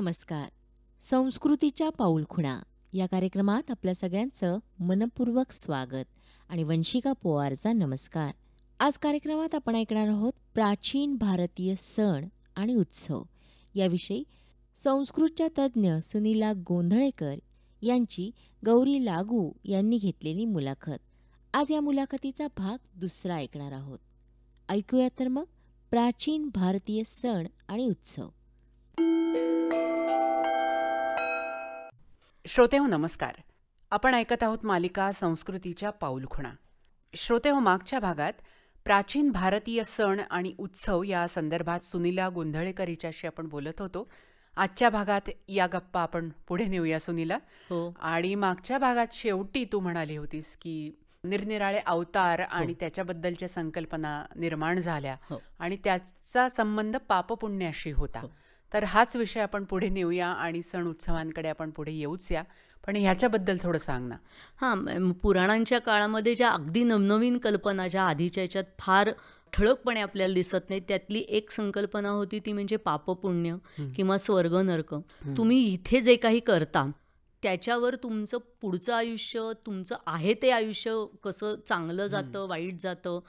नमस्कार संस्कृतीच्या पाऊलखुणा या कार्यक्रमात आपल्या सगळ्यांचं मनपूर्वक स्वागत आणि वंशिका पोवारचा नमस्कार आज कार्यक्रमात आपण ऐकणार आहोत प्राचीन भारतीय सण आणि उत्सव याविषयी संस्कृतच्या तज्ज्ञ सुनीला गोंधळेकर यांची गौरी लागू यांनी घेतलेली मुलाखत आज या मुलाखतीचा भाग दुसरा ऐकणार आहोत ऐकूया तर मग प्राचीन भारतीय सण आणि उत्सव श्रोतेहो नमस्कार आपण ऐकत आहोत मालिका संस्कृतीच्या पाऊलखुणा हो मागच्या भागात प्राचीन भारतीय सण आणि उत्सव या संदर्भात सुनीला गोंधळेकर हिच्याशी आपण बोलत होतो आजच्या भागात या गप्पा आपण पुढे नेऊया सुनीला हो आणि मागच्या भागात शेवटी तू म्हणाली होतीस की निरनिराळे अवतार हो. आणि त्याच्याबद्दलच्या संकल्पना निर्माण झाल्या हो. आणि त्याचा संबंध पापपुण्याशी होता हो. तर हाच विषय आपण पुढे नेऊया आणि सण उत्सवांकडे आपण पुढे येऊच या पण ह्याच्याबद्दल थोडं सांग ना हां पुराणांच्या काळामध्ये ज्या अगदी नवनवीन कल्पना ज्या आधीच्या याच्यात फार ठळकपणे आपल्याला दिसत नाही त्यातली एक संकल्पना होती ती म्हणजे पापपुण्य किंवा स्वर्ग नरक तुम्ही इथे जे काही करता त्याच्यावर तुमचं पुढचं आयुष्य तुमचं आहे ते आयुष्य कसं चांगलं जातं वाईट जातं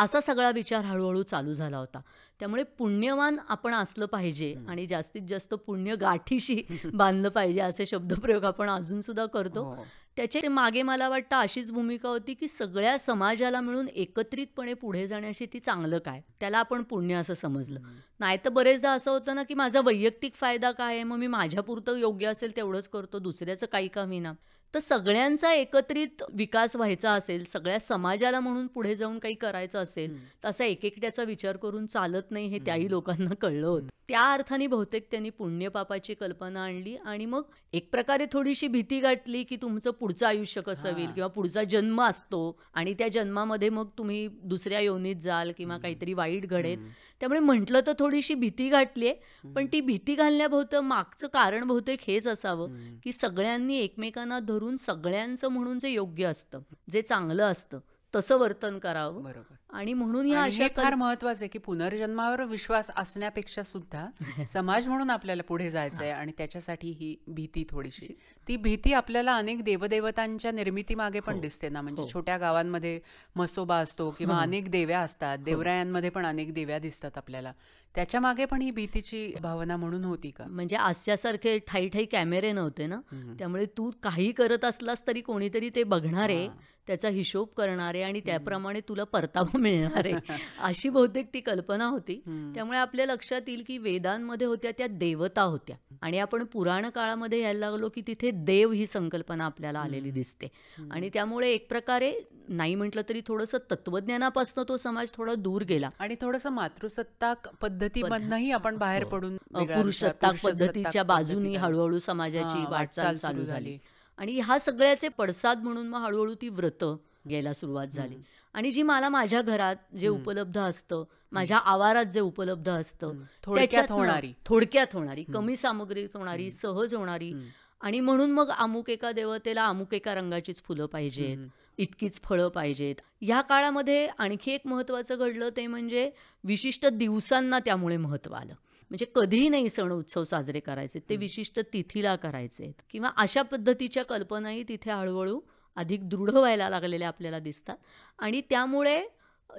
असा सगळा विचार हळूहळू चालू झाला होता त्यामुळे पुण्यवान आपण असलं पाहिजे आणि जास्तीत जास्त पुण्य गाठीशी बांधलं पाहिजे असे शब्दप्रयोग आपण अजून सुद्धा करतो हो. त्याचे मागे मला वाटतं अशीच भूमिका होती की सगळ्या समाजाला मिळून एकत्रितपणे पुढे जाण्याशी ती चांगलं काय त्याला आपण पुण्य असं समजलं नाही तर बरेचदा असं होतं ना की माझा वैयक्तिक फायदा काय आहे मग मी माझ्यापुरतं योग्य असेल तेवढंच करतो दुसऱ्याचं काही कमी ना तर सगळ्यांचा एकत्रित विकास व्हायचा असेल सगळ्या समाजाला म्हणून पुढे जाऊन काही करायचं असेल तर असा एक एकट्याचा विचार करून चालत नाही हे त्याही लोकांना कळलं होतं त्या अर्थाने बहुतेक त्यांनी पुण्यपापाची कल्पना आणली आणि मग एक प्रकारे थोडीशी भीती गाठली की तुमचं पुढचं आयुष्य कसं होईल किंवा पुढचा जन्म असतो आणि त्या जन्मामध्ये मग तुम्ही दुसऱ्या योनीत जाल किंवा काहीतरी वाईट घडेल त्यामुळे म्हटलं तर थोडीशी भीती गाठली पण ती भीती घालण्याभोवतं मागचं कारण बहुतेक हेच असावं की सगळ्यांनी एकमेकांना धरून सगळ्यांचं म्हणून जे योग्य असतं जे चांगलं असतं तसं वर्तन करावं बरोबर आणि म्हणून या अशा फार महत्वाचं आहे की पुनर्जन्मावर विश्वास असण्यापेक्षा सुद्धा समाज म्हणून आपल्याला पुढे जायचं आहे आणि त्याच्यासाठी ही भीती थोडीशी ती भीती आपल्याला अनेक देवदेवतांच्या निर्मिती मागे पण हो. दिसते ना म्हणजे हो. छोट्या गावांमध्ये मसोबा असतो किंवा अनेक देव्या असतात हो. देवरायांमध्ये पण अनेक देव्या दिसतात आपल्याला त्याच्या मागे पण ही भीतीची भावना म्हणून होती का म्हणजे आजच्यासारखे ठाई ठाई कॅमेरे नव्हते ना त्यामुळे तू काही करत असलास तरी कोणीतरी ते बघणारे त्याचा हिशोब करणारे आणि त्याप्रमाणे तुला परतावा मिळणार आहे अशी बहुतेक ती कल्पना होती त्यामुळे आपल्या लक्षात येईल की वेदांमध्ये होत्या त्या देवता होत्या आणि आपण पुराण काळामध्ये यायला लागलो की तिथे देव ही संकल्पना आपल्याला आलेली दिसते आणि त्यामुळे एक प्रकारे नाही म्हटलं तरी थोडस तत्वज्ञानापासून तो समाज थोडा दूर गेला आणि थोडंसं मातृसत्ताक पद्धतीमधनही आपण हो. बाहेर पडून पुरुषसत्ताक पद्धतीच्या बाजूनी हळूहळू समाजाची वाटचाल चालू झाली आणि ह्या सगळ्याचे पडसाद म्हणून मग हळूहळू ती व्रत घ्यायला सुरुवात झाली आणि जी मला माझ्या घरात जे उपलब्ध असतं माझ्या आवारात जे उपलब्ध असतं थोडक्यात होणारी थोडक्यात होणारी कमी सामग्रीत होणारी सहज होणारी आणि म्हणून मग अमुक एका देवतेला अमुक एका रंगाचीच फुलं पाहिजेत इतकीच फळं पाहिजेत या काळामध्ये आणखी एक महत्त्वाचं घडलं ते म्हणजे विशिष्ट दिवसांना त्यामुळे महत्त्व आलं म्हणजे कधीही नाही सण उत्सव साजरे करायचे ते विशिष्ट तिथीला करायचे किंवा अशा पद्धतीच्या कल्पनाही तिथे हळूहळू अधिक दृढ व्हायला लागलेल्या आपल्याला दिसतात आणि त्यामुळे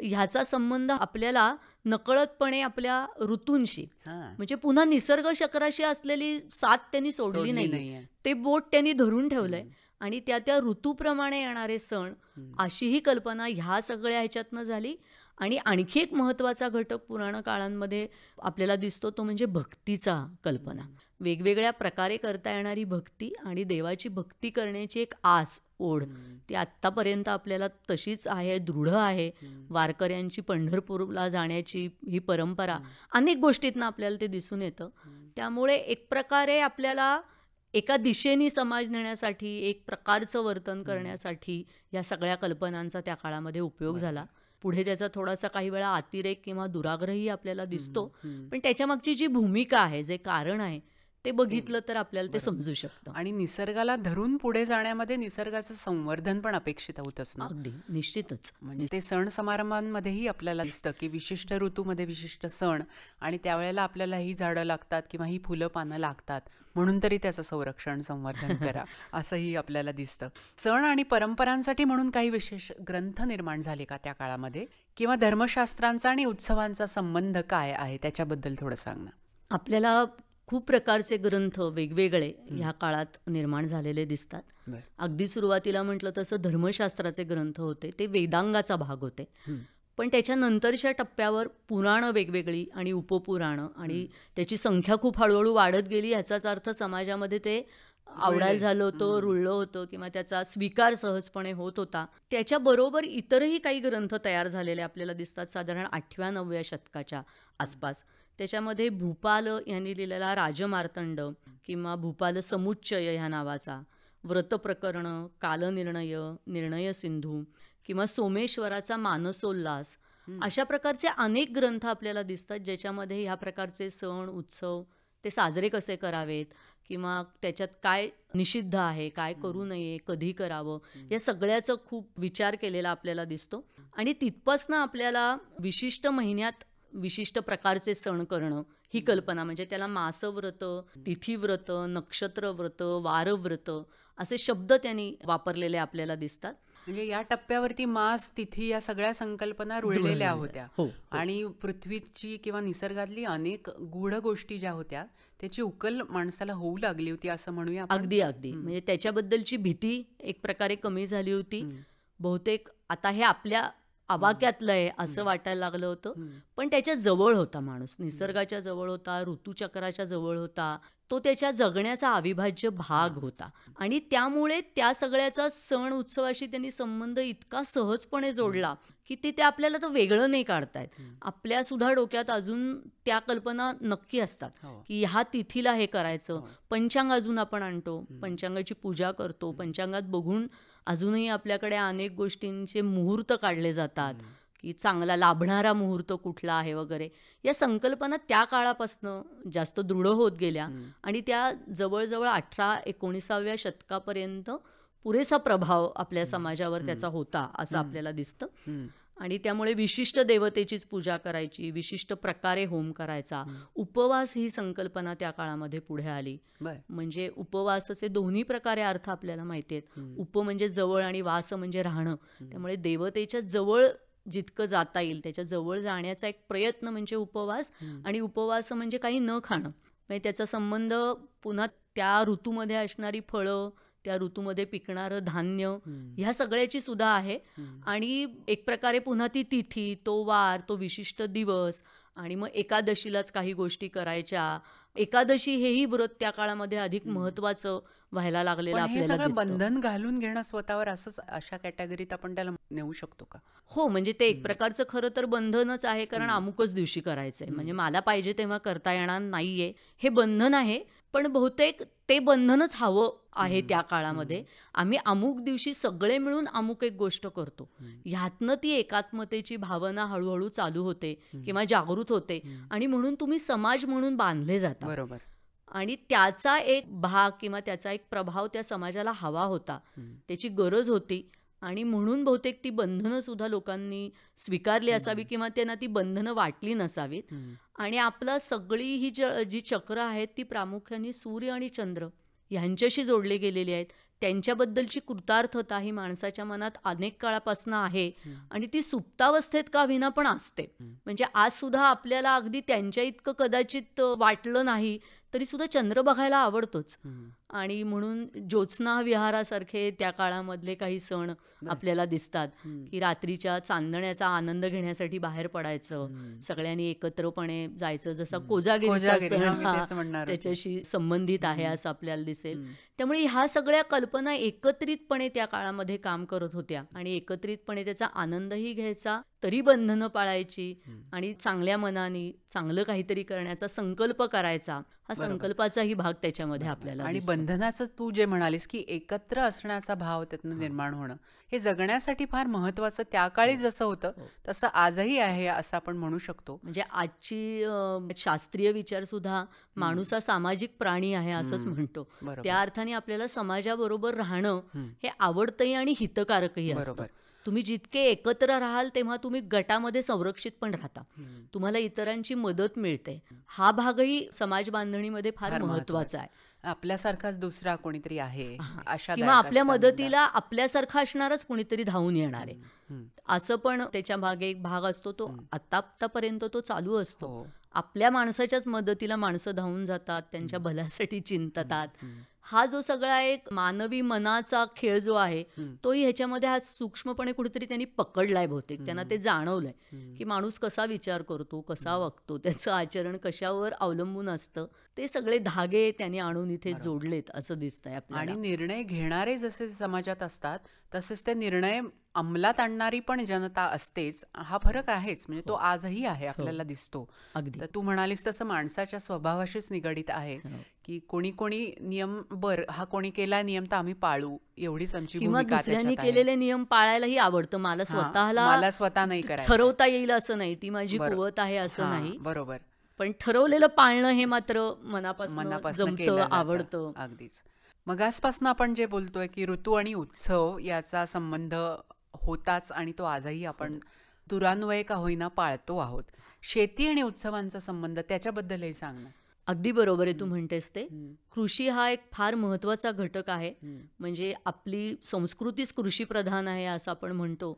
ह्याचा संबंध आपल्याला नकळतपणे आपल्या ऋतूंशी म्हणजे पुन्हा निसर्ग चक्राशी असलेली साथ त्यांनी सोडली नाही ते बोट त्यांनी धरून ठेवलंय आणि त्या त्या ऋतूप्रमाणे येणारे सण अशी ही कल्पना ह्या सगळ्या ह्याच्यातनं झाली आणि आणखी एक महत्त्वाचा घटक पुराण काळांमध्ये आपल्याला दिसतो तो म्हणजे भक्तीचा कल्पना वेगवेगळ्या प्रकारे करता येणारी भक्ती आणि देवाची भक्ती करण्याची एक आस ओढ ती आत्तापर्यंत आपल्याला तशीच आहे दृढ आहे वारकऱ्यांची पंढरपूरला जाण्याची ही परंपरा अनेक गोष्टीतनं आपल्याला ते दिसून येतं त्यामुळे एक प्रकारे आपल्याला एका दिशेने समाज नेण्यासाठी एक प्रकारचं वर्तन करण्यासाठी या सगळ्या कल्पनांचा त्या काळामध्ये उपयोग झाला पुढे त्याचा थोडासा काही वेळा अतिरेक किंवा दुराग्रही आपल्याला दिसतो पण त्याच्यामागची जी भूमिका आहे जे कारण आहे ते बघितलं तर आपल्याला ते समजू शकतं आणि निसर्गाला धरून पुढे जाण्यामध्ये निसर्गाचं संवर्धन पण अपेक्षित होत असणं अगदी निश्चितच म्हणजे ते सण समारंभांमध्येही आपल्याला दिसतं की विशिष्ट ऋतूमध्ये विशिष्ट सण आणि त्यावेळेला आपल्याला ही झाडं लागतात किंवा ही फुलं पानं लागतात म्हणून तरी त्याचं संरक्षण संवर्धन करा असंही आपल्याला दिसतं सण आणि परंपरांसाठी म्हणून काही विशेष ग्रंथ निर्माण झाले का त्या काळामध्ये किंवा धर्मशास्त्रांचा आणि उत्सवांचा संबंध काय आहे त्याच्याबद्दल थोडं सांग ना आपल्याला खूप प्रकारचे ग्रंथ वेगवेगळे ह्या काळात निर्माण झालेले दिसतात अगदी सुरुवातीला म्हटलं तसं धर्मशास्त्राचे ग्रंथ होते ते वेदांगाचा भाग होते पण त्याच्यानंतरच्या टप्प्यावर पुराणं वेगवेगळी आणि उपपुराणं आणि त्याची संख्या खूप हळूहळू वाढत गेली ह्याचाच अर्थ समाजामध्ये ते आवडायला झालं होतं रुळलं होतं किंवा त्याचा स्वीकार सहजपणे होत होता त्याच्याबरोबर इतरही काही ग्रंथ तयार झालेले आपल्याला दिसतात साधारण आठव्या नवव्या शतकाच्या आसपास त्याच्यामध्ये भूपाल यांनी लिहिलेला राजमार्तंड किंवा भूपाल समुच्चय ह्या नावाचा व्रतप्रकरणं कालनिर्णय निर्णय सिंधू किंवा सोमेश्वराचा मानसोल्लास अशा प्रकारचे अनेक ग्रंथ आपल्याला दिसतात ज्याच्यामध्ये ह्या प्रकारचे सण उत्सव ते साजरे कसे करावेत किंवा त्याच्यात काय निषिद्ध आहे काय करू नये कधी करावं या सगळ्याचं खूप विचार केलेला आपल्याला दिसतो आणि तिथपासनं आपल्याला विशिष्ट महिन्यात विशिष्ट प्रकारचे सण करणं ही कल्पना म्हणजे त्याला मासव्रत तिथीव्रत नक्षत्रव्रत वारव्रत असे शब्द त्यांनी वापरलेले आपल्याला दिसतात म्हणजे या टप्प्यावरती मास तिथी या सगळ्या संकल्पना रुळलेल्या होत्या हो, हो. आणि पृथ्वीची किंवा निसर्गातली अनेक गूढ गोष्टी ज्या होत्या त्याची उकल माणसाला होऊ लागली होती असं म्हणूया अगदी अगदी म्हणजे त्याच्याबद्दलची भीती एक प्रकारे कमी झाली होती बहुतेक आता हे आपल्या आवाक्यातलं असं वाटायला लागलं होतं पण त्याच्या जवळ होता माणूस निसर्गाच्या जवळ होता ऋतूचक्राच्या जवळ होता तो त्याच्या जगण्याचा अविभाज्य भाग होता आणि त्यामुळे त्या सगळ्याचा सण उत्सवाशी त्यांनी संबंध इतका सहजपणे जोडला की ते त्या आपल्याला तर वेगळं नाही काढतायत आपल्या सुद्धा डोक्यात अजून त्या कल्पना नक्की असतात हो. की ह्या तिथीला हे करायचं हो. पंचांग अजून आपण आणतो पंचांगाची पूजा करतो पंचांगात बघून अजूनही आपल्याकडे अनेक गोष्टींचे मुहूर्त काढले जातात की चांगला लाभणारा मुहूर्त कुठला आहे वगैरे या संकल्पना त्या काळापासून जास्त दृढ होत गेल्या आणि त्या जवळजवळ अठरा एकोणीसाव्या शतकापर्यंत पुरेसा प्रभाव आपल्या समाजावर त्याचा होता असं आपल्याला दिसतं आणि त्यामुळे विशिष्ट देवतेचीच पूजा करायची विशिष्ट प्रकारे होम करायचा उपवास ही संकल्पना त्या काळामध्ये पुढे आली म्हणजे उपवासाचे दोन्ही प्रकारे अर्थ आपल्याला माहिती आहेत उप म्हणजे जवळ आणि वास म्हणजे राहणं त्यामुळे देवतेच्या जवळ जितकं जाता येईल त्याच्या जवळ जाण्याचा एक प्रयत्न म्हणजे उपवास आणि उपवास म्हणजे काही न खाणं म्हणजे त्याचा संबंध पुन्हा त्या ऋतूमध्ये असणारी फळं त्या ऋतूमध्ये पिकणारं धान्य ह्या सगळ्याची सुद्धा आहे आणि एक प्रकारे पुन्हा ती तिथी तो वार तो विशिष्ट दिवस आणि मग एकादशीलाच काही गोष्टी करायच्या एकादशी हेही व्रत त्या काळामध्ये अधिक महत्वाचं व्हायला लागलेलं आपल्याला बंधन घालून घेणं स्वतःवर असंच अशा कॅटेगरीत आपण त्याला नेऊ शकतो का हो म्हणजे ते एक प्रकारचं खरं तर बंधनच आहे कारण अमुकच दिवशी करायचंय म्हणजे मला पाहिजे तेव्हा करता येणार नाहीये हे बंधन आहे पण बहुतेक ते बंधनच हवं आहे त्या काळामध्ये आम्ही अमुक दिवशी सगळे मिळून अमुक एक गोष्ट करतो ह्यातनं ती एकात्मतेची भावना हळूहळू चालू होते किंवा जागृत होते आणि म्हणून तुम्ही समाज म्हणून बांधले जाता बरोबर आणि त्याचा एक भाग किंवा त्याचा एक प्रभाव त्या समाजाला हवा होता त्याची गरज होती आणि म्हणून बहुतेक ती बंधनं सुद्धा लोकांनी स्वीकारली असावी किंवा त्यांना ती बंधनं वाटली नसावीत आणि आपला सगळी ही जी चक्र आहेत ती प्रामुख्याने सूर्य आणि चंद्र ह्यांच्याशी जोडले गेलेली आहेत त्यांच्याबद्दलची कृतार्थता ही माणसाच्या मनात अनेक काळापासून आहे आणि ती सुप्तावस्थेत का विना पण असते म्हणजे आज सुद्धा आपल्याला अगदी त्यांच्या इतकं कदाचित वाटलं नाही तरी सुद्धा चंद्र बघायला आवडतोच आणि म्हणून ज्योत्स्ना विहारासारखे त्या काळामधले काही सण आपल्याला दिसतात की रात्रीच्या चांदण्याचा आनंद घेण्यासाठी बाहेर पडायचं सगळ्यांनी एकत्रपणे जायचं जसं कोजागिरीचा सण त्याच्याशी संबंधित आहे असं आपल्याला दिसेल त्यामुळे ह्या सगळ्या कल्पना एकत्रितपणे त्या काळामध्ये काम करत होत्या आणि एकत्रितपणे त्याचा आनंदही घ्यायचा तरी बंधनं पाळायची आणि चांगल्या मनाने चांगलं काहीतरी करण्याचा संकल्प करायचा हा संकल्पाचाही भाग त्याच्यामध्ये आपल्याला आणि बंधनाचं तू जे म्हणालीस की एकत्र असण्याचा भाव त्यातनं निर्माण होणं हे जगण्यासाठी फार महत्वाचं त्या काळी हो. जसं होतं हो. तसं आजही आहे असं आपण म्हणू शकतो म्हणजे आजची शास्त्रीय विचार सुद्धा माणूस हा सामाजिक प्राणी आहे असंच म्हणतो त्या अर्थाने आपल्याला समाजाबरोबर राहणं हे आवडतंही आणि हितकारकही असतं तुम्ही जितके एकत्र राहाल तेव्हा तुम्ही गटामध्ये संरक्षित पण राहता तुम्हाला इतरांची मदत मिळते हा भागही समाज बांधणीमध्ये फार महत्वाचा आहे आपल्यासारखाच दुसरा कोणीतरी आहे अशा किंवा आपल्या मदतीला आपल्यासारखा असणारच कोणीतरी धावून येणार आहे असं पण त्याच्या मागे एक भाग असतो तो आतापर्यंत तो चालू असतो हो. आपल्या माणसाच्याच मदतीला माणसं धावून जातात त्यांच्या भल्यासाठी चिंततात हा जो सगळा एक मानवी मनाचा खेळ जो आहे तोही ह्याच्यामध्ये हा सूक्ष्मपणे कुठेतरी त्यांनी पकडलाय बहुतेक त्यांना ते जाणवलंय की माणूस कसा विचार करतो कसा वागतो त्याचं आचरण कशावर अवलंबून असतं ते सगळे धागे त्यांनी आणून इथे जोडलेत असं दिसतंय आणि निर्णय घेणारे जसे समाजात असतात तसेच ते निर्णय अंमलात आणणारी पण जनता असतेच हा फरक आहेच म्हणजे तो हो. आजही आहे हो. आपल्याला दिसतो अगदी तू म्हणालीस तसं माणसाच्या स्वभावाशीच निगडित आहे हो. की कोणी कोणी नियम बर हा कोणी केला नियम तर आम्ही पाळू एवढीच आमची दुसऱ्यांनी केलेले नियम पाळायलाही आवडतं मला स्वतःला मला स्वतः नाही ठरवता येईल असं नाही ती माझी कुवत आहे असं नाही बरोबर पण ठरवलेलं पाळणं हे मात्र मनापासून आवडतं अगदीच मग आजपासून आपण जे बोलतोय की ऋतू आणि उत्सव याचा संबंध होताच आणि तो आजही आपण हो. दुरान्वय का होईना पाळतो आहोत शेती आणि उत्सवांचा संबंध त्याच्याबद्दलही सांग ना अगदी बरोबर आहे तू म्हणतेस ते कृषी हा एक फार महत्वाचा घटक आहे म्हणजे आपली संस्कृतीच कृषीप्रधान आहे असं आपण म्हणतो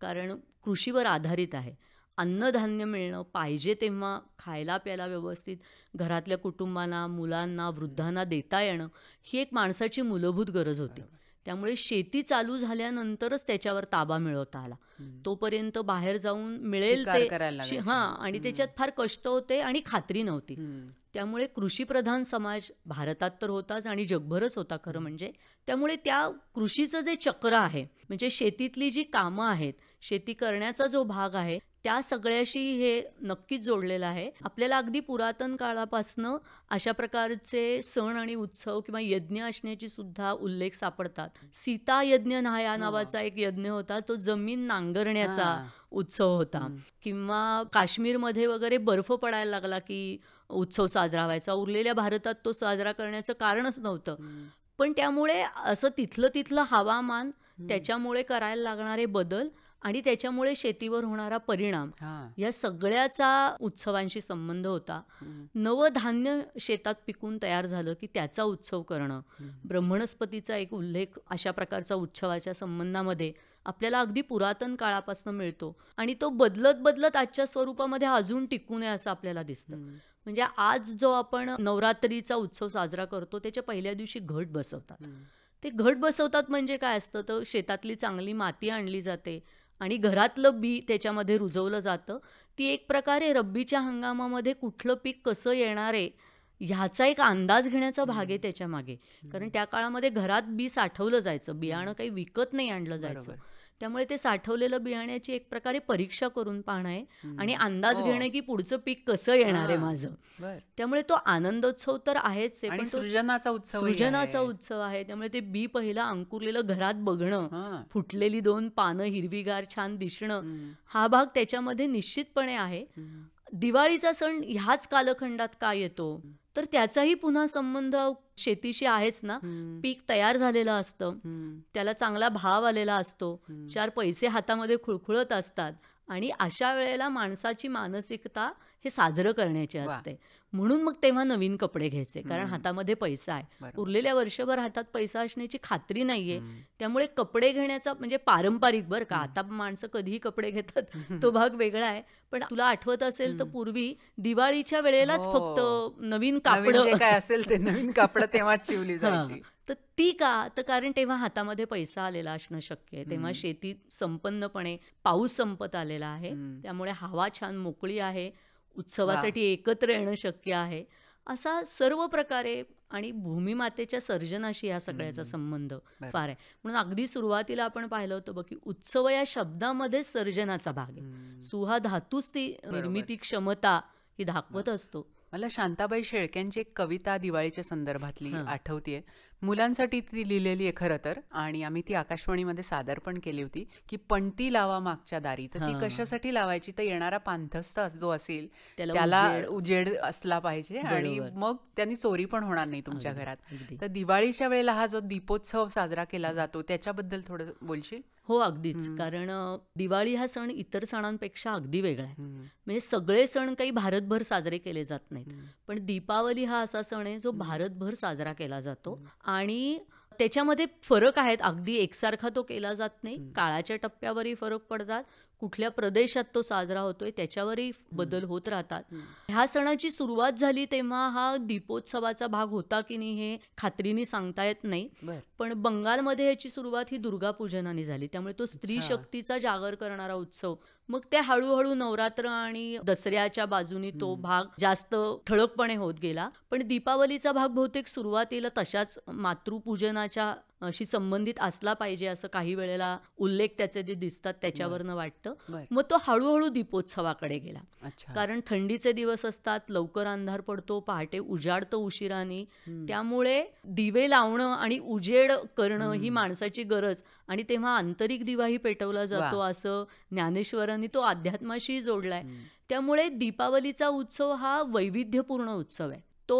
कारण कृषीवर आधारित आहे अन्नधान्य मिळणं पाहिजे तेव्हा खायला प्यायला व्यवस्थित घरातल्या कुटुंबांना मुलांना वृद्धांना देता येणं ही एक माणसाची मूलभूत गरज होती त्यामुळे शेती चालू झाल्यानंतरच त्याच्यावर ताबा मिळवता आला तोपर्यंत बाहेर जाऊन मिळेल ते हा आणि त्याच्यात फार कष्ट होते आणि खात्री नव्हती त्यामुळे कृषीप्रधान समाज भारतात तर होताच आणि जगभरच होता खरं म्हणजे त्यामुळे त्या कृषीचं जे चक्र आहे म्हणजे शेतीतली जी कामं आहेत शेती करण्याचा जो भाग आहे त्या सगळ्याशी हे नक्कीच जोडलेलं आहे आपल्याला अगदी पुरातन काळापासनं अशा प्रकारचे सण आणि उत्सव किंवा यज्ञ असण्याची सुद्धा उल्लेख सापडतात सीता यज्ञ ना या नावाचा एक यज्ञ होता तो जमीन नांगरण्याचा उत्सव होता किंवा काश्मीरमध्ये वगैरे बर्फ पडायला लागला की उत्सव साजरा व्हायचा उरलेल्या भारतात तो साजरा करण्याचं कारणच नव्हतं पण त्यामुळे असं तिथलं तिथलं हवामान त्याच्यामुळे करायला लागणारे बदल आणि त्याच्यामुळे शेतीवर होणारा परिणाम या सगळ्याचा उत्सवांशी संबंध होता धान्य शेतात पिकून तयार झालं की त्याचा उत्सव करणं ब्रह्मणस्पतीचा एक उल्लेख अशा प्रकारचा उत्सवाच्या संबंधामध्ये आपल्याला अगदी पुरातन काळापासून मिळतो आणि तो बदलत बदलत आजच्या स्वरूपामध्ये अजून टिकू नये असं आपल्याला दिसतं म्हणजे आज जो आपण नवरात्रीचा उत्सव साजरा करतो त्याच्या पहिल्या दिवशी घट बसवतात ते घट बसवतात म्हणजे काय असतं तर शेतातली चांगली माती आणली जाते आणि घरातलं बी त्याच्यामध्ये रुजवलं जातं ती एक प्रकारे रब्बीच्या हंगामामध्ये कुठलं पीक कसं येणार आहे ह्याचा एक अंदाज घेण्याचा भाग आहे त्याच्यामागे कारण त्या काळामध्ये घरात बी साठवलं जायचं बियाणं काही विकत नाही आणलं जायचं त्यामुळे ते साठवलेलं बियाण्याची एक प्रकारे परीक्षा करून पाहणं आहे आणि अंदाज हो. घेणं की पुढचं पीक कसं येणार आहे माझं त्यामुळे तो आनंदोत्सव तर आहेच आहे पण सृजनाचा उत्सव सृजनाचा उत्सव आहे त्यामुळे ते बी पहिला अंकुरलेलं घरात बघणं फुटलेली दोन पानं हिरवीगार छान दिसणं हा भाग त्याच्यामध्ये निश्चितपणे आहे दिवाळीचा सण ह्याच कालखंडात का येतो तर त्याचाही पुन्हा संबंध शेतीशी आहेच ना पीक तयार झालेलं असतं त्याला चांगला भाव आलेला असतो चार पैसे हातामध्ये खुळखुळत असतात आणि अशा वेळेला माणसाची मानसिकता हे साजरं करण्याची असते म्हणून मग तेव्हा नवीन कपडे घ्यायचे कारण हातामध्ये पैसा आहे उरलेल्या वर्षभर हातात पैसा असण्याची खात्री नाहीये त्यामुळे कपडे घेण्याचा म्हणजे पारंपरिक बरं का आता माणसं कधीही कपडे घेतात तो भाग वेगळा आहे पण तुला आठवत असेल तर पूर्वी दिवाळीच्या वेळेलाच हो. फक्त नवीन कापड काय असेल ते नवीन कापड तेव्हा चिवली जायची तर ती का तर कारण तेव्हा हातामध्ये पैसा आलेला असणं शक्य आहे तेव्हा शेती संपन्नपणे पाऊस संपत आलेला आहे त्यामुळे हवा छान मोकळी आहे उत्सवासाठी एकत्र येणं शक्य आहे असा सर्व प्रकारे आणि भूमिमातेच्या सर्जनाशी या सगळ्याचा संबंध फार आहे म्हणून अगदी सुरुवातीला आपण पाहिलं होतं बघ की उत्सव या शब्दामध्ये सर्जनाचा भाग आहे सुहा धातूच ती निर्मिती क्षमता ही दाखवत असतो मला शांताबाई शेळक्यांची एक कविता दिवाळीच्या संदर्भातली आठवतीये मुलांसाठी ती लिहिलेली आहे खरं तर आणि आम्ही ती आकाशवाणीमध्ये सादर पण केली होती की पणती लावा मागच्या दारी तर ती कशासाठी लावायची तर येणारा पांथस्त जो असेल त्याला उजेड असला पाहिजे आणि मग त्यांनी चोरी पण होणार नाही तुमच्या घरात तर दिवाळीच्या वेळेला हा जो दीपोत्सव साजरा केला जातो त्याच्याबद्दल थोडं बोलशील हो अगदीच कारण दिवाळी हा सण इतर सणांपेक्षा अगदी वेगळा आहे म्हणजे सगळे सण काही भारतभर साजरे केले जात नाहीत पण दीपावली हा असा सण आहे जो भारतभर साजरा केला जातो आणि त्याच्यामध्ये फरक आहेत अगदी एकसारखा तो केला जात नाही काळाच्या टप्प्यावरही फरक पडतात कुठल्या प्रदेशात तो साजरा होतोय त्याच्यावरही बदल होत राहतात ह्या सणाची सुरुवात झाली तेव्हा हा दीपोत्सवाचा भाग होता की नाही हे खात्रीने सांगता येत नाही पण बंगालमध्ये याची सुरुवात ही दुर्गापूजनाने झाली त्यामुळे तो स्त्री शक्तीचा जागर करणारा उत्सव मग ते हळूहळू नवरात्र आणि दसऱ्याच्या बाजूनी तो भाग जास्त ठळकपणे होत गेला पण दीपावलीचा भाग बहुतेक सुरुवातीला तशाच मातृपूजनाच्या संबंधित असला पाहिजे असं काही वेळेला उल्लेख त्याचे जे दिसतात त्याच्यावरनं वाटतं मग तो हळूहळू दीपोत्सवाकडे गेला कारण थंडीचे दिवस असतात लवकर अंधार पडतो पहाटे उजाडतं उशिराने त्यामुळे दिवे लावणं आणि उजेड करणं ही माणसाची गरज आणि तेव्हा आंतरिक दिवाही पेटवला जातो असं ज्ञानेश्वरांनी तो अध्यात्माशी जोडलाय त्यामुळे दीपावलीचा उत्सव हा वैविध्यपूर्ण उत्सव आहे तो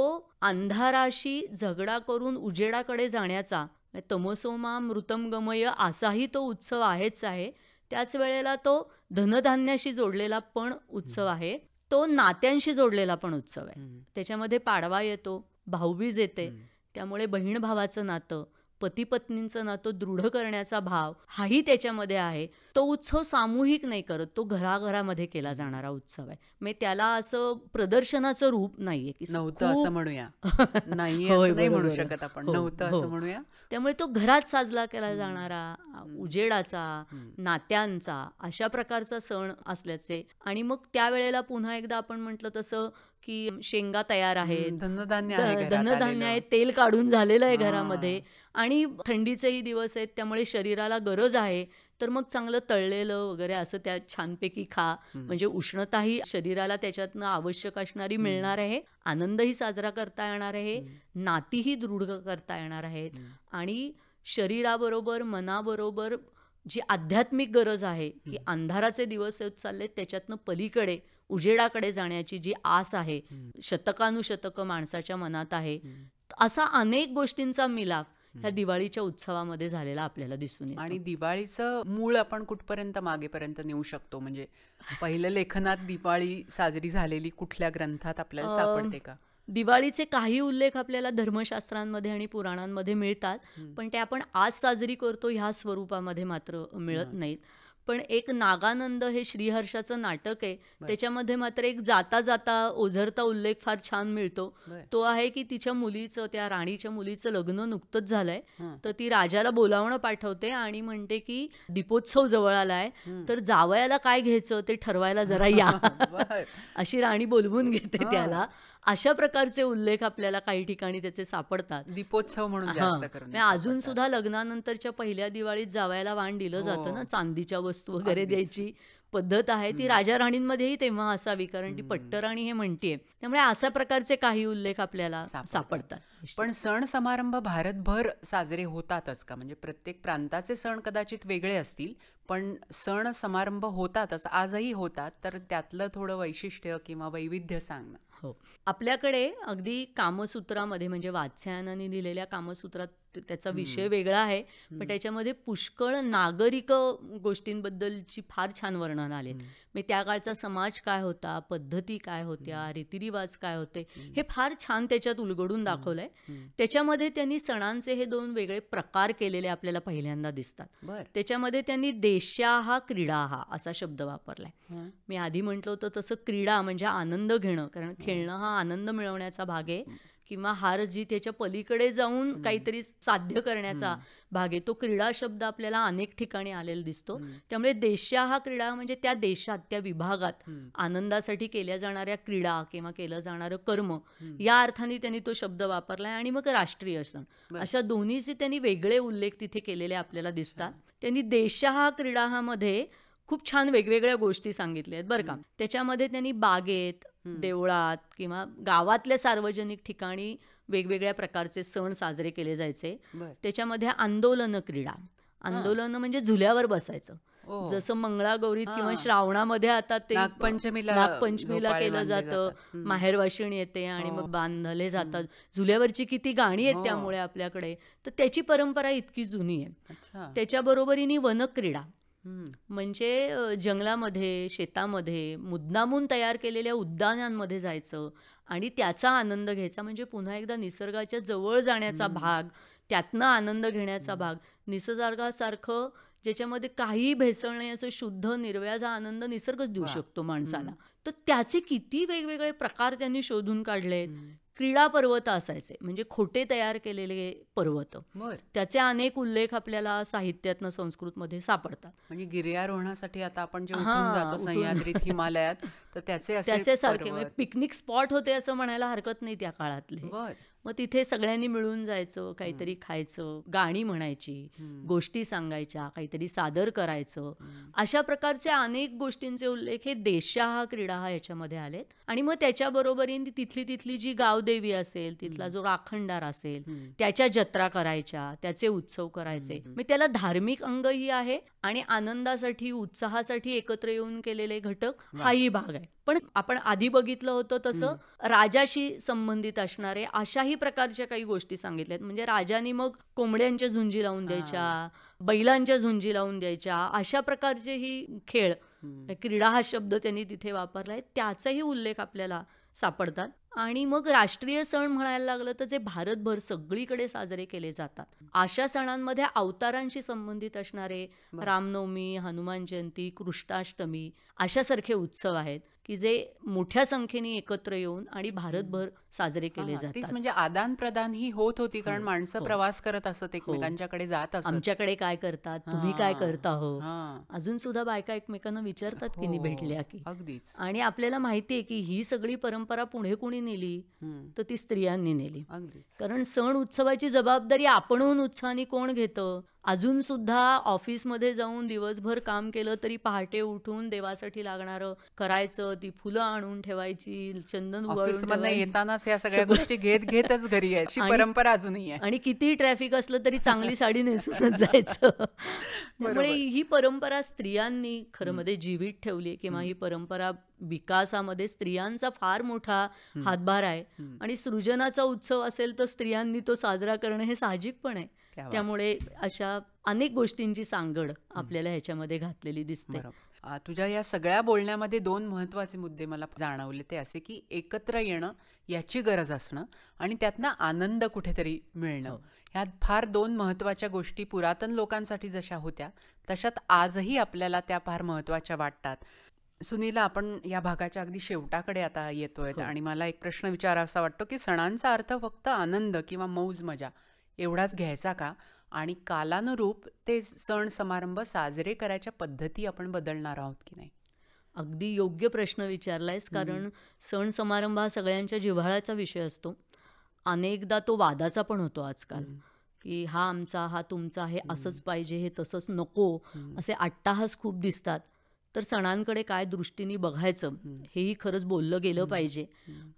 अंधाराशी झगडा करून उजेडाकडे जाण्याचा तमसोमा मृतम गमय असाही तो उत्सव आहेच आहे त्याच वेळेला तो धनधान्याशी जोडलेला पण उत्सव आहे तो नात्यांशी जोडलेला पण उत्सव आहे त्याच्यामध्ये पाडवा येतो भाऊबीज येते त्यामुळे बहीण भावाचं नातं पती पत्नींचं नातं दृढ करण्याचा भाव हाही त्याच्यामध्ये आहे तो उत्सव सामूहिक नाही करत तो घराघरामध्ये केला जाणारा उत्सव आहे मग त्याला असं प्रदर्शनाचं रूप नाहीये की नव्हतं असं म्हणूया नाही म्हणू शकत आपण हो, नव्हतं हो. असं म्हणूया त्यामुळे तो घरात साजरा केला जाणारा उजेडाचा नात्यांचा अशा प्रकारचा सण असल्याचे आणि मग त्यावेळेला पुन्हा एकदा आपण म्हटलं तसं की शेंगा तयार आहेत धनधान्य धनधान्य आहे तेल काढून झालेलं आहे घरामध्ये आणि थंडीचेही दिवस आहेत त्यामुळे शरीराला गरज आहे तर मग चांगलं तळलेलं वगैरे असं त्या छानपैकी खा म्हणजे उष्णताही शरीराला त्याच्यातनं आवश्यक असणारी मिळणार आहे आनंदही साजरा करता येणार आहे नातीही दृढ करता येणार आहेत आणि शरीराबरोबर मनाबरोबर जी आध्यात्मिक गरज आहे की अंधाराचे दिवस चालले त्याच्यातनं पलीकडे उजेडाकडे जाण्याची जी आस आहे शतकानुशतक माणसाच्या मनात आहे असा अनेक गोष्टींचा मिलाप ह्या दिवाळीच्या उत्सवामध्ये झालेला आपल्याला दिसून येतो आणि दिवाळीचं मूळ आपण कुठपर्यंत मागेपर्यंत नेऊ शकतो म्हणजे पहिलं लेखनात दिवाळी साजरी झालेली कुठल्या ग्रंथात आपल्याला सापडते का दिवाळीचे काही उल्लेख आपल्याला धर्मशास्त्रांमध्ये आणि पुराणांमध्ये मिळतात पण ते आपण आज साजरी करतो ह्या स्वरूपामध्ये मात्र मिळत नाहीत पण एक नागानंद हे श्रीहर्षाचं नाटक आहे त्याच्यामध्ये मात्र एक जाता जाता ओझरता उल्लेख फार छान मिळतो तो आहे की तिच्या मुलीचं त्या राणीच्या मुलीचं लग्न नुकतंच झालंय तर ती राजाला बोलावणं पाठवते आणि म्हणते की दीपोत्सव जवळ आलाय तर जावयाला काय घ्यायचं ते ठरवायला जरा या अशी राणी बोलवून घेते त्याला अशा प्रकारचे उल्लेख आपल्याला काही ठिकाणी त्याचे सापडतात दीपोत्सव म्हणून म्हणजे अजून सुद्धा लग्नानंतरच्या पहिल्या दिवाळीत जावायला वाण दिलं हो. जातं ना चांदीच्या वस्तू वगैरे द्यायची पद्धत आहे ती राजा राणींमध्येही तेव्हा असावी कारण ती पट्टराणी हे म्हणतीये त्यामुळे अशा प्रकारचे काही उल्लेख आपल्याला सापडतात पण सण समारंभ भारतभर साजरे होतातच का म्हणजे प्रत्येक प्रांताचे सण कदाचित वेगळे असतील पण सण समारंभ होतातच आजही होतात तर त्यातलं थोडं वैशिष्ट्य किंवा वैविध्य सांग हो आपल्याकडे अगदी कामसूत्रामध्ये म्हणजे वात्स्यायनाने दिलेल्या कामसूत्रात त्याचा विषय वेगळा आहे पण त्याच्यामध्ये पुष्कळ नागरिक गोष्टींबद्दलची फार छान वर्णन आले मी त्या काळचा समाज काय होता पद्धती काय होत्या रीतिरिवाज काय होते हे फार छान त्याच्यात उलगडून दाखवलंय त्याच्यामध्ये त्यांनी सणांचे हे दोन वेगळे प्रकार केलेले आपल्याला पहिल्यांदा दिसतात त्याच्यामध्ये त्यांनी देशा हा क्रीडा हा असा शब्द वापरलाय मी आधी म्हंटल होतं तसं क्रीडा म्हणजे आनंद घेणं कारण खेळणं हा आनंद मिळवण्याचा भाग आहे किंवा हार जी त्याच्या पलीकडे जाऊन काहीतरी साध्य करण्याचा भाग आहे तो क्रीडा शब्द आपल्याला अनेक ठिकाणी आलेला दिसतो त्यामुळे देशा हा क्रीडा म्हणजे त्या देशात त्या विभागात आनंदासाठी केल्या जाणाऱ्या क्रीडा किंवा केलं जाणारं कर्म या अर्थाने त्यांनी तो शब्द वापरलाय आणि मग राष्ट्रीय सण अशा दोन्हीचे त्यांनी वेगळे उल्लेख तिथे केलेले आपल्याला दिसतात त्यांनी देशा हा क्रीडा हा मध्ये खूप छान वेगवेगळ्या गोष्टी सांगितल्या आहेत बरं का त्याच्यामध्ये त्यांनी बागेत देवळात किंवा गावातल्या सार्वजनिक ठिकाणी वेगवेगळ्या प्रकारचे सण साजरे केले जायचे त्याच्यामध्ये आंदोलन क्रीडा आंदोलन म्हणजे झुल्यावर बसायचं जसं मंगळागौरीत किंवा श्रावणामध्ये आता ते नागपंचमीला केलं जातं माहेरवाशिणी येते आणि हो. मग बांधले जातात झुल्यावरची किती गाणी आहेत हो. त्यामुळे आपल्याकडे तर त्याची परंपरा इतकी जुनी आहे त्याच्याबरोबरीने वनक्रीडा म्हणजे जंगलामध्ये शेतामध्ये मुद्दामून तयार केलेल्या उद्यानांमध्ये जायचं आणि त्याचा आनंद घ्यायचा म्हणजे पुन्हा एकदा निसर्गाच्या जवळ जाण्याचा भाग त्यातनं आनंद घेण्याचा भाग निसर्गासारखं ज्याच्यामध्ये काही भेसळ नाही असं शुद्ध निर्व्याचा आनंद निसर्गच देऊ शकतो माणसाला तर त्याचे किती वेगवेगळे प्रकार त्यांनी शोधून काढलेत क्रीडा पर्वत असायचे म्हणजे खोटे तयार केलेले पर्वत त्याचे अनेक उल्लेख आपल्याला साहित्यातनं संस्कृतमध्ये सापडतात म्हणजे गिर्यारोहणासाठी आता आपण जे सह्याद्रीत हिमालयात तर त्याचे म्हणजे पिकनिक स्पॉट होते असं म्हणायला हरकत नाही त्या काळातले मग तिथे सगळ्यांनी मिळून जायचं काहीतरी खायचं गाणी म्हणायची गोष्टी सांगायच्या काहीतरी सादर करायचं अशा प्रकारच्या अनेक गोष्टींचे उल्लेख हे देशा हा क्रीडा हा याच्यामध्ये आलेत आणि मग त्याच्याबरोबरीने तिथली तिथली जी गावदेवी असेल तिथला जो राखणदार असेल त्याच्या जत्रा करायच्या त्याचे उत्सव करायचे मग त्याला धार्मिक अंग ही आहे आणि आनंदासाठी उत्साहासाठी एकत्र येऊन केलेले घटक हाही भाग आहे पण आपण आधी बघितलं होतं तसं राजाशी संबंधित असणारे अशाही प्रकारच्या काही गोष्टी सांगितल्यात म्हणजे राजांनी मग कोंबड्यांच्या झुंजी लावून द्यायच्या बैलांच्या झुंजी लावून द्यायच्या अशा प्रकारचे ही खेळ क्रीडा हा शब्द त्यांनी तिथे वापरलाय त्याचाही उल्लेख आपल्याला सापडतात आणि मग राष्ट्रीय सण म्हणायला लागलं तर जे भारतभर सगळीकडे साजरे केले जातात अशा सणांमध्ये अवतारांशी संबंधित असणारे रामनवमी हनुमान जयंती कृष्णाष्टमी अशासारखे उत्सव आहेत की जे मोठ्या संख्येने एकत्र येऊन आणि भारतभर साजरे केले जातात म्हणजे आदान प्रदान ही होत होती कारण हो, माणसं हो. प्रवास करत असत हो. एकमेकांच्याकडे जात असत आमच्याकडे काय करतात तुम्ही काय करता हो अजून सुद्धा बायका एकमेकांना विचारतात की नाही भेटल्या की अगदीच आणि आपल्याला माहितीये की ही सगळी परंपरा पुढे कोणी नेली तर ती स्त्रियांनी नेली कारण सण उत्सवाची जबाबदारी आपणहून उत्साहाने कोण घेतं अजून सुद्धा ऑफिस मध्ये जाऊन दिवसभर काम केलं तरी पहाटे उठून देवासाठी लागणारं करायचं ती फुलं आणून ठेवायची चंदन उगाळून येताना या सगळ्या गोष्टी घेत घेतच घरी आहे परंपरा अजूनही आहे आणि किती ट्रॅफिक असलं तरी चांगली साडी नेसूनच जायचं त्यामुळे ही परंपरा स्त्रियांनी खरं मध्ये जीवित ठेवली किंवा ही परंपरा विकासामध्ये स्त्रियांचा फार मोठा हातभार आहे आणि सृजनाचा उत्सव असेल तर स्त्रियांनी तो साजरा करणं हे साहजिक पण आहे त्यामुळे अशा अनेक गोष्टींची सांगड आपल्याला ह्याच्यामध्ये घातलेली दिसते तुझ्या या सगळ्या बोलण्यामध्ये दोन महत्त्वाचे मुद्दे मला जाणवले ते असे की एकत्र येणं याची गरज असणं आणि त्यातनं आनंद कुठेतरी मिळणं हो. ह्या फार दोन महत्वाच्या गोष्टी पुरातन लोकांसाठी जशा होत्या तशात आजही आपल्याला त्या फार महत्त्वाच्या वाटतात सुनीला आपण या भागाच्या अगदी शेवटाकडे आता येतोय हो. आणि मला एक प्रश्न विचारा असा वाटतो की सणांचा अर्थ फक्त आनंद किंवा मौज मजा एवढाच घ्यायचा का आणि कालानुरूप ते सण समारंभ साजरे करायच्या पद्धती आपण बदलणार आहोत की नाही अगदी योग्य प्रश्न विचारलायस कारण सण समारंभ हा सगळ्यांच्या जिव्हाळ्याचा विषय असतो अनेकदा तो वादाचा पण होतो आजकाल की हा आमचा हा तुमचा हे असंच पाहिजे हे तसंच नको असे अट्टाहास खूप दिसतात तर सणांकडे काय दृष्टीने बघायचं हेही खरंच बोललं गेलं पाहिजे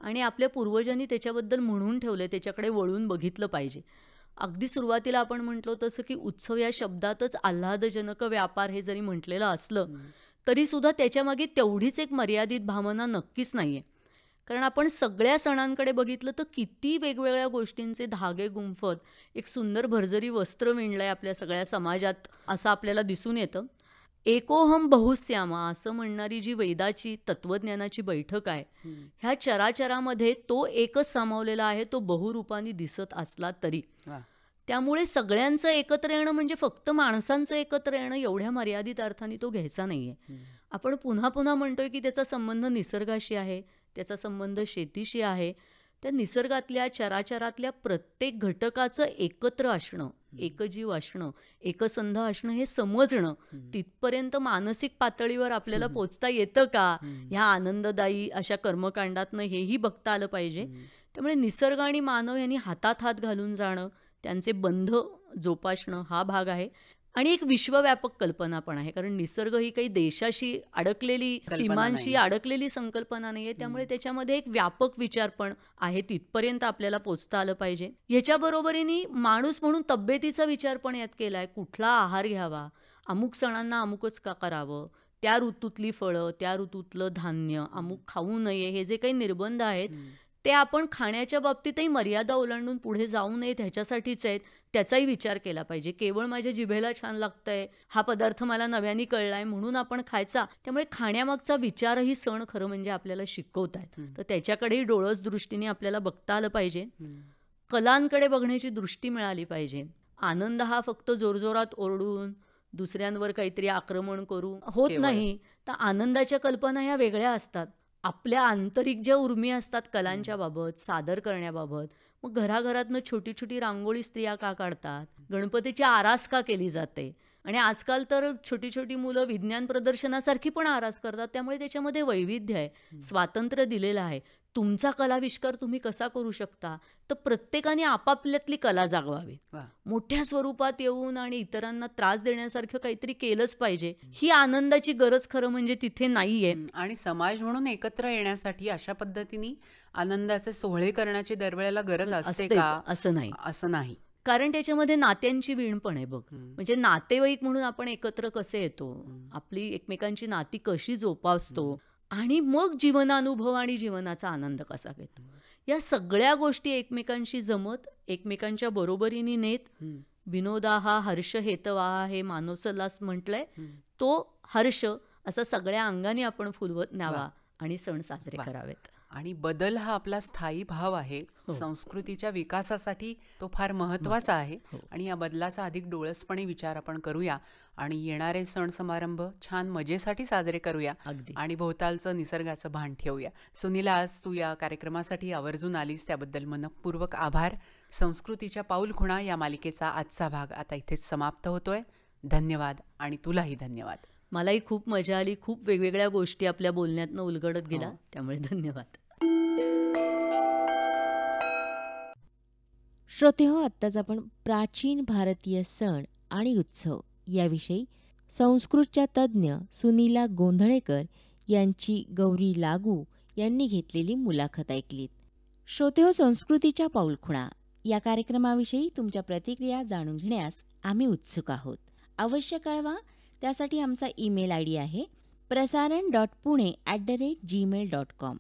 आणि आपल्या पूर्वजांनी त्याच्याबद्दल म्हणून ठेवलं त्याच्याकडे वळून बघितलं पाहिजे अगदी सुरुवातीला आपण म्हटलो तसं की उत्सव या शब्दातच आल्हादजनक व्यापार हे जरी म्हटलेलं असलं तरी सुद्धा त्याच्यामागे तेवढीच एक मर्यादित भावना नक्कीच नाहीये कारण आपण सगळ्या सणांकडे बघितलं तर किती वेगवेगळ्या गोष्टींचे धागे गुंफत एक सुंदर भरजरी वस्त्र विणलंय आपल्या सगळ्या समाजात असं आपल्याला दिसून येतं एकोहम बहुस्यामा असं म्हणणारी जी वेदाची तत्वज्ञानाची बैठक आहे ह्या चराचरामध्ये तो एकच सामावलेला आहे तो बहुरूपाने दिसत असला तरी त्यामुळे सगळ्यांचं एकत्र येणं म्हणजे फक्त माणसांचं एकत्र येणं एवढ्या मर्यादित अर्थाने तो घ्यायचा नाहीये आपण पुन्हा पुन्हा म्हणतोय की त्याचा संबंध निसर्गाशी आहे त्याचा संबंध शेतीशी आहे त्या निसर्गातल्या चराचरातल्या प्रत्येक घटकाचं एकत्र असणं एकजीव असणं एकसंध असणं हे समजणं तिथपर्यंत मानसिक पातळीवर आपल्याला पोचता येतं का ह्या आनंददायी अशा कर्मकांडातनं हेही बघता आलं पाहिजे त्यामुळे निसर्ग आणि मानव यांनी हातात हात घालून जाणं त्यांचे बंध जोपासणं हा भाग आहे आणि एक विश्वव्यापक कल्पना पण आहे कारण निसर्ग ही काही देशाशी अडकलेली सीमांशी अडकलेली संकल्पना नाहीये त्यामुळे त्याच्यामध्ये एक व्यापक विचार पण आहे तिथपर्यंत आपल्याला पोचता आलं पाहिजे याच्या बरोबरीने माणूस म्हणून तब्येतीचा विचार पण यात केला आहे कुठला आहार घ्यावा अमुक सणांना अमुकच का करावं त्या ऋतूतली फळं त्या ऋतूतलं धान्य अमुक खाऊ नये हे जे काही निर्बंध आहेत ते आपण खाण्याच्या बाबतीतही मर्यादा ओलांडून पुढे जाऊ नयेत ह्याच्यासाठीच आहेत त्याचाही विचार केला पाहिजे केवळ माझ्या जिभेला छान लागतंय हा पदार्थ मला नव्याने कळलाय म्हणून आपण खायचा त्यामुळे खाण्यामागचा विचारही सण खरं म्हणजे आपल्याला शिकवत आहेत तर त्याच्याकडेही डोळस दृष्टीने आपल्याला बघता आलं पाहिजे कलांकडे बघण्याची दृष्टी मिळाली पाहिजे आनंद हा फक्त जोरजोरात ओरडून दुसऱ्यांवर काहीतरी आक्रमण करू होत नाही तर आनंदाच्या कल्पना ह्या वेगळ्या असतात आपल्या आंतरिक ज्या उर्मी असतात कलांच्या बाबत सादर करण्याबाबत मग घराघरातनं छोटी छोटी रांगोळी स्त्रिया का काढतात गणपतीची आरास का केली जाते आणि आजकाल तर छोटी छोटी मुलं विज्ञान प्रदर्शनासारखी पण आरास करतात त्यामुळे त्याच्यामध्ये वैविध्य आहे स्वातंत्र्य दिलेलं आहे तुमचा कलाविष्कार तुम्ही कसा करू शकता तर प्रत्येकाने आपापल्यातली कला जागवावी मोठ्या स्वरूपात येऊन आणि इतरांना त्रास देण्यासारखं काहीतरी केलंच पाहिजे ही आनंदाची गरज खरं म्हणजे तिथे नाहीये आणि समाज म्हणून एकत्र येण्यासाठी अशा पद्धतीने आनंदाचे सोहळे करण्याची दरवेळेला गरज असते का असं नाही असं नाही कारण त्याच्यामध्ये नात्यांची वीण पण आहे बघ म्हणजे नातेवाईक म्हणून आपण एकत्र कसे येतो आपली एकमेकांची नाती कशी जोपासतो आणि मग जीवनानुभव आणि जीवनाचा आनंद कसा घेतो या सगळ्या गोष्टी एकमेकांशी जमत एकमेकांच्या बरोबरीने नेत विनोदा हा हर्ष हेतवा हे मानवसलास म्हटलंय तो हर्ष असं सगळ्या अंगाने आपण फुलवत न्यावा आणि सण साजरे करावेत आणि बदल हा आपला स्थायी भाव आहे हो. संस्कृतीच्या विकासासाठी तो फार महत्वाचा आहे हो. आणि या बदलाचा अधिक डोळसपणे विचार आपण करूया आणि येणारे सण समारंभ छान मजेसाठी साजरे करूया आणि भोवतालचं निसर्गाचं भान ठेवूया सुनीला आज तू या कार्यक्रमासाठी आवर्जून आलीस त्याबद्दल मनपूर्वक आभार संस्कृतीच्या पाऊल खुणा या मालिकेचा आजचा भाग आता इथेच समाप्त होतोय धन्यवाद आणि तुलाही धन्यवाद मलाही खूप मजा आली खूप वेगवेगळ्या गोष्टी आपल्या बोलण्यातनं उलगडत गेला हो. त्यामुळे धन्यवाद श्रोते हो आत्ताच आपण प्राचीन भारतीय सण आणि उत्सव याविषयी संस्कृतच्या तज्ज्ञ सुनीला गोंधळेकर यांची गौरी लागू यांनी घेतलेली मुलाखत ऐकलीत श्रोतेहो संस्कृतीच्या पाऊलखुणा या कार्यक्रमाविषयी तुमच्या प्रतिक्रिया जाणून घेण्यास आम्ही उत्सुक आहोत अवश्य कळवा त्यासाठी आमचा ईमेल आय डी आहे प्रसारण dot Pune at the rate Gmail dot com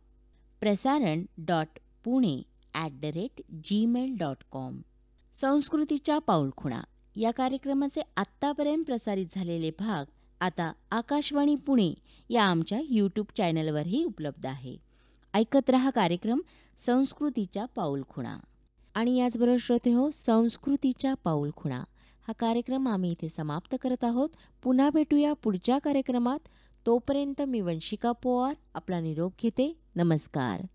प्रसारण dot Pune at the rate Gmail dot com संस्कृतीच्या पाऊलखुणा या कार्यक्रमाचे आत्तापर्यंत प्रसारित झालेले भाग आता आकाशवाणी पुणे या आमच्या यूट्यूब चॅनलवरही उपलब्ध आहे ऐकत रहा कार्यक्रम संस्कृतीच्या पाऊलखुणा आणि याचबरोबर श्रोते हो संस्कृतीच्या पाऊलखुणा हा कार्यक्रम आम्ही इथे समाप्त करत आहोत पुन्हा भेटूया पुढच्या कार्यक्रमात तोपर्यंत मी वंशिका पोवार आपला निरोप घेते नमस्कार